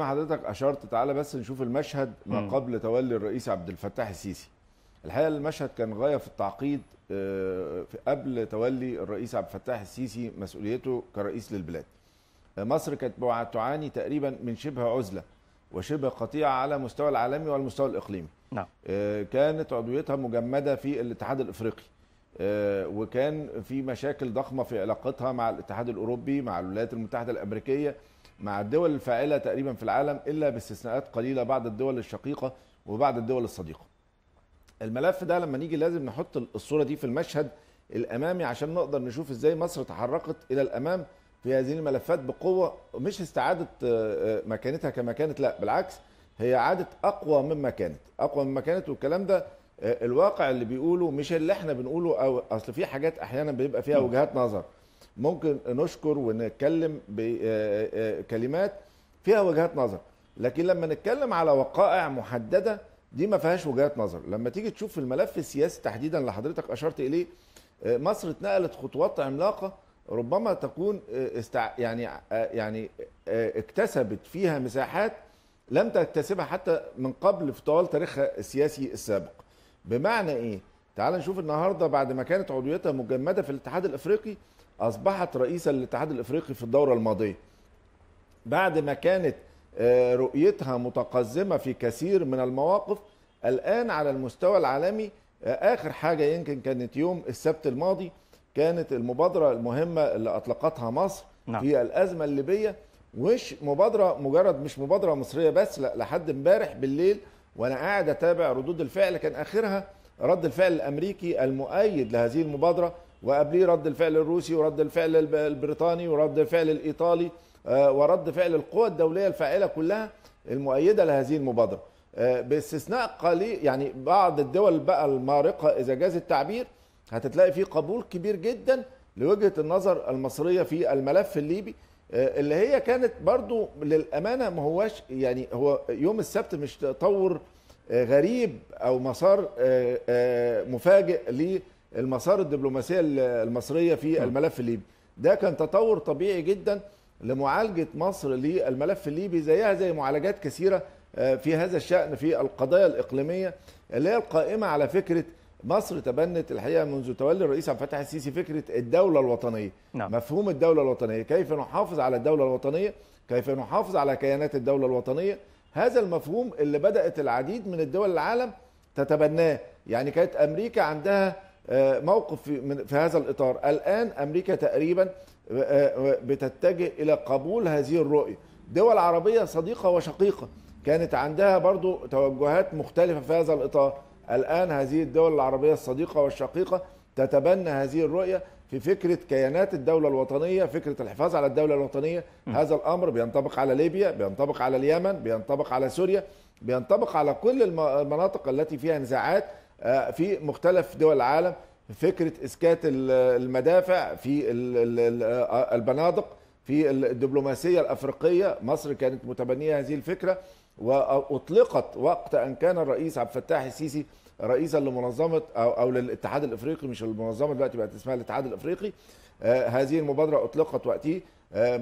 ما حضرتك اشرت تعالى بس نشوف المشهد ما قبل تولي الرئيس عبد الفتاح السيسي الحقيقه المشهد كان غايه في التعقيد آه، قبل تولي الرئيس عبد الفتاح السيسي مسؤوليته كرئيس للبلاد آه، مصر كانت تعاني تقريبا من شبه عزله وشبه قطيعه على مستوى العالمي والمستوى الاقليمي نعم. آه، كانت عضويتها مجمده في الاتحاد الافريقي وكان في مشاكل ضخمه في علاقتها مع الاتحاد الاوروبي مع الولايات المتحده الامريكيه مع الدول الفاعلة تقريبا في العالم إلا باستثناءات قليلة بعض الدول الشقيقة وبعض الدول الصديقة الملف ده لما نيجي لازم نحط الصورة دي في المشهد الأمامي عشان نقدر نشوف إزاي مصر تحركت إلى الأمام في هذه الملفات بقوة مش استعادة آه، آه، مكانتها كما كانت لا بالعكس هي عادت أقوى مما كانت أقوى مما كانت والكلام ده آه، الواقع اللي بيقوله مش اللي احنا بنقوله أو أصل في حاجات أحيانا بيبقى فيها وجهات نظر ممكن نشكر ونتكلم بكلمات آه، آه، آه، فيها وجهات نظر لكن لما نتكلم على وقائع محدده دي ما فيهاش وجهات نظر لما تيجي تشوف في الملف السياسي تحديدا اللي حضرتك اشرت اليه مصر اتنقلت خطوات عملاقه ربما تكون استع... يعني يعني اكتسبت فيها مساحات لم تكتسبها حتى من قبل في طوال تاريخها السياسي السابق بمعنى ايه تعال نشوف النهارده بعد ما كانت عضويتها مجمده في الاتحاد الافريقي اصبحت رئيسه للاتحاد الافريقي في الدوره الماضيه بعد ما كانت آه، رؤيتها متقزمه في كثير من المواقف الان على المستوى العالمي آه، اخر حاجه يمكن كانت يوم السبت الماضي كانت المبادره المهمه اللي اطلقتها مصر نعم. في الازمه الليبيه مش مبادره مجرد مش مبادره مصريه بس لا لحد امبارح بالليل وانا قاعد اتابع ردود الفعل كان اخرها رد الفعل الامريكي المؤيد لهذه المبادره وقبليه رد الفعل الروسي ورد الفعل البريطاني ورد الفعل الايطالي آه، ورد فعل القوى الدوليه الفاعله كلها المؤيده لهذه المبادره آه، باستثناء قليل يعني بعض الدول بقى المارقه اذا جاز التعبير هتتلاقي فيه قبول كبير جدا لوجهه النظر المصريه في الملف الليبي آه، اللي هي كانت برضو للامانه ما هواش يعني هو يوم السبت مش تطور آه، غريب او مسار آه، آه، مفاجئ للمسار الدبلوماسيه المصريه في الملف الليبي ده كان تطور طبيعي جدا لمعالجه مصر للملف الليبي زيها زي معالجات كثيره في هذا الشان في القضايا الاقليميه اللي هي القائمه على فكره مصر تبنت الحقيقه منذ تولي الرئيس عبد الفتاح السيسي فكره الدوله الوطنيه نعم. مفهوم الدوله الوطنيه كيف نحافظ على الدوله الوطنيه كيف نحافظ على كيانات الدوله الوطنيه هذا المفهوم اللي بدأت العديد من الدول العالم تتبناه يعني كانت أمريكا عندها آه، موقف في هذا الإطار الآن أمريكا تقريبا آه، آه، بتتجه إلى قبول هذه الرؤية دول عربية صديقة وشقيقة كانت عندها برضو توجهات مختلفة في هذا الإطار الآن هذه الدول العربية الصديقة والشقيقة تتبنى هذه الرؤية في فكرة كيانات الدولة الوطنية فكرة الحفاظ على الدولة الوطنية م. هذا الأمر بينطبق على ليبيا بينطبق على اليمن بينطبق على سوريا بينطبق على كل المناطق التي فيها نزاعات آه، في مختلف دول العالم فكرة إسكات المدافع في البنادق في الدبلوماسية الأفريقية مصر كانت متبنية هذه الفكرة وأطلقت وقت أن كان الرئيس عبد الفتاح السيسي رئيسا لمنظمة أو, أو للاتحاد الأفريقي مش المنظمة دلوقتي بقت اسمها الاتحاد الأفريقي آه، هذه المبادرة أطلقت وقتي آه،